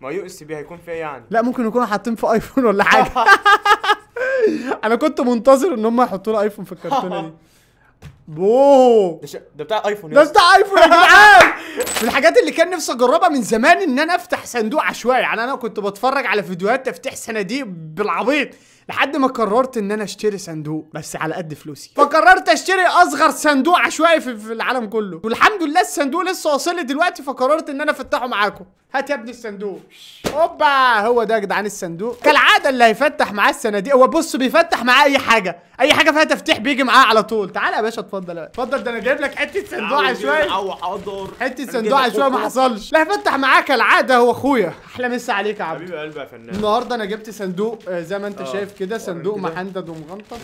ما يو اس بي هيكون فيها ايه يعني لا ممكن يكونوا حاطين في ايفون ولا حاجه انا كنت منتظر ان هم يحطوا لي ايفون في الكرتونه دي بوه ده, ش... ده بتاع ايفون ده بتاع ايفون يا جدعان من الحاجات اللي كان نفسي اجربها من زمان ان انا افتح صندوق عشوائي يعني انا كنت بتفرج على فيديوهات تفتيح صناديق بالعبيط لحد ما قررت ان انا اشتري صندوق بس على قد فلوسي فقررت اشتري اصغر صندوق عشوائي في, في العالم كله والحمد لله الصندوق لسه واصل دلوقتي فقررت ان انا افتحه معاكم هات يا ابني الصندوق اوبا هو ده يا جدعان الصندوق كالعاده اللي هيفتح معاه الصناديق هو بص بيفتح معاه اي حاجه اي حاجه فيها تفتيح بيجي معاه على طول تعالى يا باشا اتفضل اتفضل ده انا جايب لك حته صندوق عشوائي او حاضر حته صندوق عشوائي ما حصلش لا هيفتح معاه كالعاده هو اخويا احلى مسا عليك يا عبد حبيب قلبي يا فنان النهارده انا جبت صندوق آه، زي ما انت آه. شايف كده صندوق محندد ومغنطط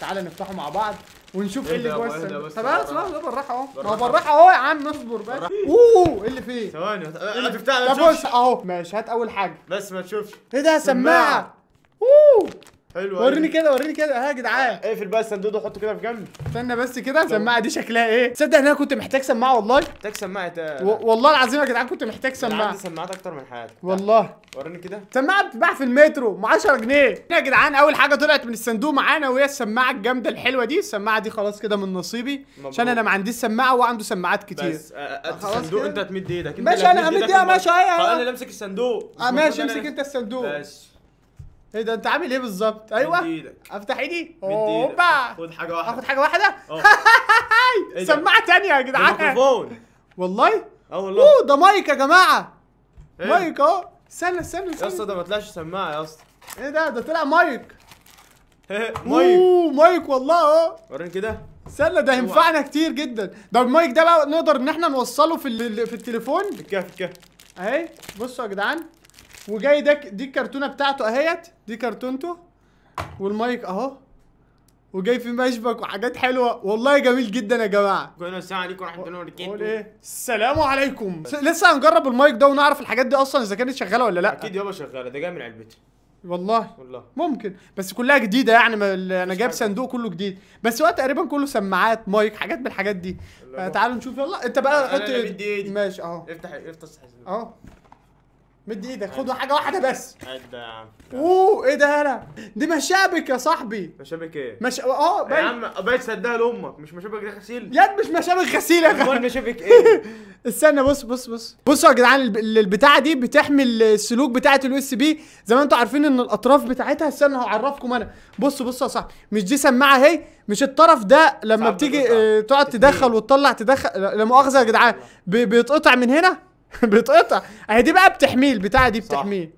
تعالى نفتحه مع بعض ونشوف ايه اللي جوه الصندوق طب خلاص لحظه بالراحه اهو ما هو بالراحه اهو يا عم اصبر بس اوه ايه اللي فيه ثواني انا إيه شفتها طب بص اهو ماشي هات اول حاجه بس ما تشوفش ايه ده سماعه اوه حلو وريني كده وريني كده ها يا جدعان اقفل بقى الصندوق ده وحطه كده في جنب استنى بس كده السماعه دي شكلها ايه تصدق ان انا كنت محتاج سماعه والله محتاج سماعه والله العظيم يا جدعان كنت محتاج سماعه عندي سماعات اكتر من حاجه والله وريني كده سماعه بتتباع في المترو ب 10 جنيه يا جدعان اول حاجه طلعت من الصندوق معانا وهي السماعه الجامده الحلوه دي السماعه دي خلاص كده من نصيبي عشان انا ما عنديش سماعه وعنده سماعات كتير بس الصندوق آه، آه، انت هتمد ايدك ماشي انا همد ايدي ماشي أيوه. انا اللي امسك الصندوق آه، ماشي امسك انت الصندوق بس ايه ده انت عامل ايه بالظبط ايوه افتح ايدي اوبا خد حاجه واحده اخد حاجه واحده اه. إيه سماعه ثانيه يا جدعان الميكروفون والله اه والله اوه ده مايك يا جماعه إيه؟ مايك اهو استنى استنى استنى يا اسطى ده ما طلعش سماعه يا اسطى ايه ده ده طلع مايك مايك اوه مايك والله اهو وريني كده استنى ده هينفعنا كتير جدا ده المايك ده بقى نقدر ان احنا نوصله في في التليفون في الكهف في الكهف اهي بصوا يا جدعان وجاي ده دي الكرتونه بتاعته اهيت دي كرتونته والمايك اهو وجاي في مشبك وحاجات حلوه والله جميل جدا يا جماعه كلنا ايه؟ السلام عليكم ورحمه الله وبركاته السلام عليكم لسه هنجرب المايك ده ونعرف الحاجات دي اصلا اذا كانت شغاله ولا لا اكيد يابا شغاله ده جاي من علبتي والله والله ممكن بس كلها جديده يعني ما انا جايب صندوق كله جديد بس هو تقريبا كله سماعات مايك حاجات من الحاجات دي تعالوا نشوف يلا انت بقى حط ماشي اهو افتح افتح اهو مد ايدك خد حاجه واحده بس هدا يا عم اوه ايه ده هلا دي مشابك يا صاحبي مشابك ايه مش اه باين يا عم آه، باين صدقها لامك مش مشابك دي غسيل ياد مش مشابك غسيل يا امال مشابك ايه استنى بص بص بص بصوا يا جدعان البتاعه دي بتحمي السلوك بتاعه اليو اس بي زي ما انتم عارفين ان الاطراف بتاعتها استنى هعرفكم انا بصوا بصوا يا صاحبي مش دي سماعه اهي مش الطرف ده لما بتيجي آه، تقعد تدخل إيه؟ وتطلع تدخل لا مؤاخذه يا جدعان بيتقطع من هنا بيتقطع اهي دي بقى بتحميه البتاعه دي بتحميه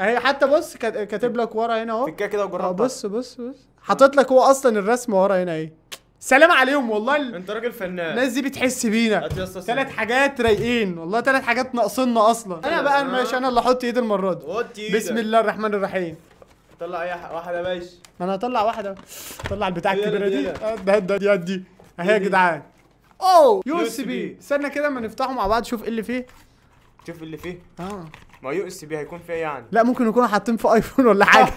اهي حتى بص كاتب لك ورا هنا اهو فكها كده وجربها اه، بص بص بص حاطط لك هو اصلا الرسم ورا هنا ايه سلام عليهم والله ال... انت راجل فنان الناس دي بتحس بينا ثلاث حاجات رايقين والله ثلاث حاجات ناقصنا اصلا انا بقى آه. ماشي انا اللي احط ايدي المره دي بسم الله الرحمن الرحيم طلع اي واحده يا باشا انا هطلع واحده طلع البتاعه الكبيره دي آه، ده ده دي دي اهي يا إيه جدعان اوه يو اس بي استنى كده اما نفتحه مع بعض شوف ايه اللي فيه شوف اللي فيه اه ما يو اس بي هيكون فيه يعني لا ممكن يكونوا حاطين في ايفون ولا حاجه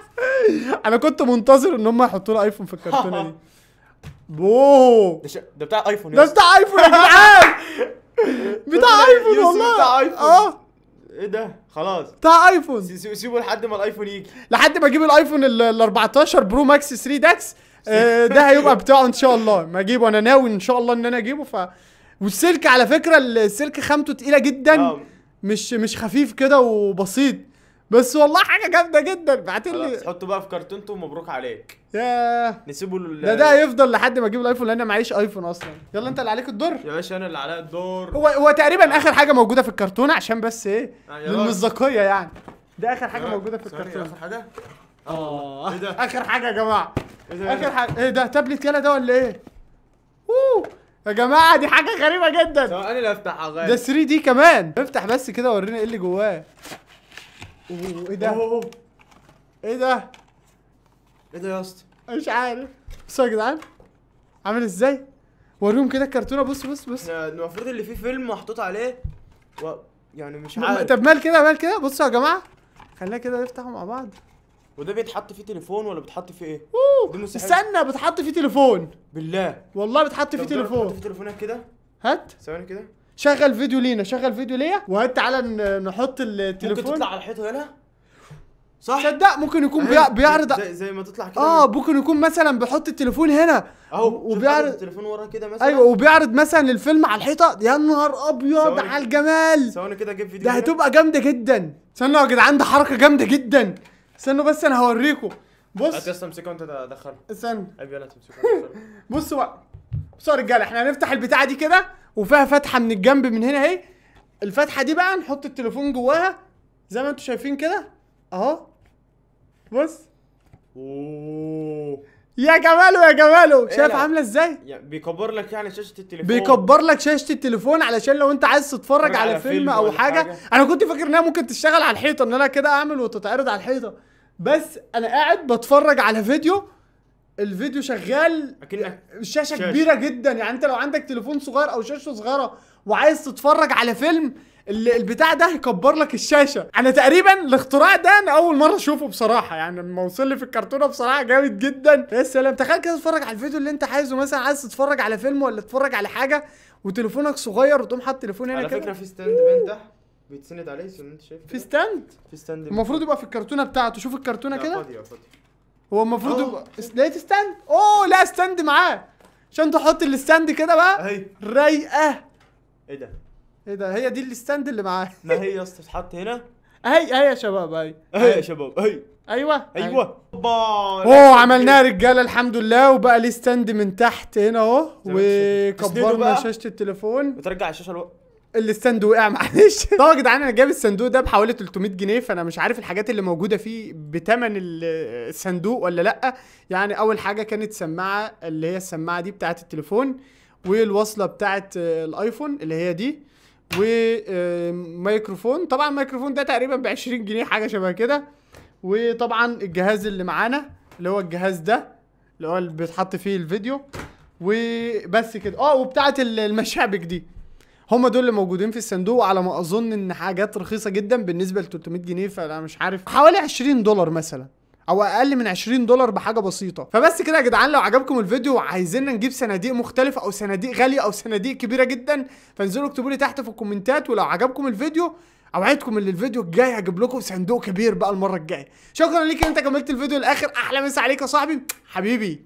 انا كنت منتظر ان هم يحطوا لي ايفون في الكرتونه دي بو ده, ش... ده بتاع ايفون ده بتاع ايفون يا جدعان بتاع ايفون والله بتاع ايفون اه ايه ده خلاص بتاع ايفون سيبه لحد ما الايفون يجي لحد ما اجيب الايفون ال 14 برو ماكس 3 داكس آه، ده هيبقى بتاعه ان شاء الله ما اجيبه انا ناوي ان شاء الله ان انا اجيبه ف والسلك على فكره السلك خامته تقيله جدا آه. مش مش خفيف كده وبسيط بس والله حاجه جامده جدا بعت لي حطه بقى في كرتونته ومبروك عليك يا نسيبه ال... ده ده هيفضل لحد ما اجيب الايفون لان انا معيش ايفون اصلا يلا انت اللي عليك الدور يا باشا انا اللي عليا الدور هو هو تقريبا اخر حاجه موجوده في الكرتونه عشان بس ايه آه، للمصداقيه يعني ده اخر حاجه آه، موجوده في الكرتونه اخر حاجه اه ايه ده اخر حاجه يا جماعه إيه اخر حاجه ايه ده تابلت يلا ده ولا ايه يا جماعه دي حاجه غريبه جدا انا اللي افتحها غير ده 3 دي كمان افتح بس كده ورينا ايه اللي جواه اوه ايه ده أوه. ايه ده ايه ده يا اسطى مش عارف بصوا يا جدعان عامل ازاي وريهم كده الكرتونه بص بص بص المفروض اللي فيه فيلم محطوط عليه و... يعني مش عارف طب مال كده مال كده بصوا يا جماعه خلينا كده نفتحه مع بعض وده بيتحط فيه تليفون ولا بيتحط فيه ايه؟ اوه استنى بيتحط فيه تليفون بالله والله بيتحط فيه تليفون بتحط فيه تليفونك كده هات ثواني كده شغل فيديو لينا شغل فيديو ليا وهات تعالى نحط التليفون ممكن تطلع على الحيطه هنا صح صدق ممكن يكون بيع... بيعرض زي, زي ما تطلع كده اه ممكن يكون مثلا بيحط التليفون هنا اهو وبيعرض التليفون ورا كده مثلا ايوه وبيعرض مثلا الفيلم على الحيطه يا نهار ابيض على الجمال ثواني كده اجيب فيديو ده هتبقى جامده جدا استنوا يا جدعان ده حركه جامده جدا استنوا بس انا هوريكم بص بس امسكه وانت دخل استنى ابي انا تمسكه بصوا بقى بصوا يا رجاله احنا هنفتح البتاعه دي كده وفيها فتحه من الجنب من هنا اهي الفتحه دي بقى نحط التليفون جواها زي ما انتم شايفين كده اهو بص اوه يا جماله يا جماله إيه شايف عامله ازاي يعني بيكبر لك يعني شاشه التليفون بيكبر لك شاشه التليفون علشان لو انت عايز تتفرج على, على فيلم, فيلم او حاجة. حاجه انا كنت فاكر انها ممكن تشتغل على الحيطه ان انا كده اعمل وتتعرض على الحيطه بس انا قاعد بتفرج على فيديو الفيديو شغال اكنك الشاشه شاشة. كبيره جدا يعني انت لو عندك تليفون صغير او شاشه صغيره وعايز تتفرج على فيلم البتاع ده هيكبر لك الشاشه انا تقريبا الاختراع ده انا اول مره اشوفه بصراحه يعني لما وصل لي في الكرتونه بصراحه جامد جدا يا سلام تخيل كده تتفرج على الفيديو اللي انت عايزه مثلا عايز تتفرج على فيلم ولا تتفرج على حاجه وتليفونك صغير وتقوم حاطط تليفون هنا كده على فكره في ستاند بين تحت بيتسند عليه زي ما انت شايف في ستاند في ستاند المفروض يبقى في الكرتونه بتاعته شوف الكرتونه كده هو المفروض لقيت ستاند اوه لا ستاند معاه عشان تحط الستاند كده بقى اهي رايقه ايه ده ايه ده هي دي الستاند اللي معاه ما هي يا اسطى اتحط هنا اهي اهي يا شباب اهي اهي يا شباب اهي ايوه ايوه اوه عملناها رجاله الحمد لله وبقى ليه ستاند من تحت هنا اهو وكبرنا شاشه التليفون وترجع الشاشه لورا الصندوق وقع معلش طب يا جدعان انا جايب الصندوق ده بحوالي 300 جنيه فانا مش عارف الحاجات اللي موجوده فيه بتمن الصندوق ولا لا يعني اول حاجه كانت سماعه اللي هي السماعه دي بتاعه التليفون والوصله بتاعه الايفون اللي هي دي وميكروفون طبعا الميكروفون ده تقريبا ب 20 جنيه حاجه شبه كده وطبعا الجهاز اللي معانا اللي هو الجهاز ده اللي هو اللي بيتحط فيه الفيديو وبس كده اه وبتاعه المشابك دي هم دول اللي موجودين في الصندوق على ما اظن ان حاجات رخيصه جدا بالنسبه ل 300 جنيه فانا مش عارف حوالي 20 دولار مثلا او اقل من 20 دولار بحاجه بسيطه فبس كده يا جدعان لو عجبكم الفيديو وعايزيننا نجيب صناديق مختلفه او صناديق غاليه او صناديق كبيره جدا فانزلوا اكتبوا لي تحت في الكومنتات ولو عجبكم الفيديو اوعدكم ان الفيديو الجاي هجيب لكم صندوق كبير بقى المره الجايه شكرا ليك ان انت كملت الفيديو للاخر احلى مسا عليك يا صاحبي حبيبي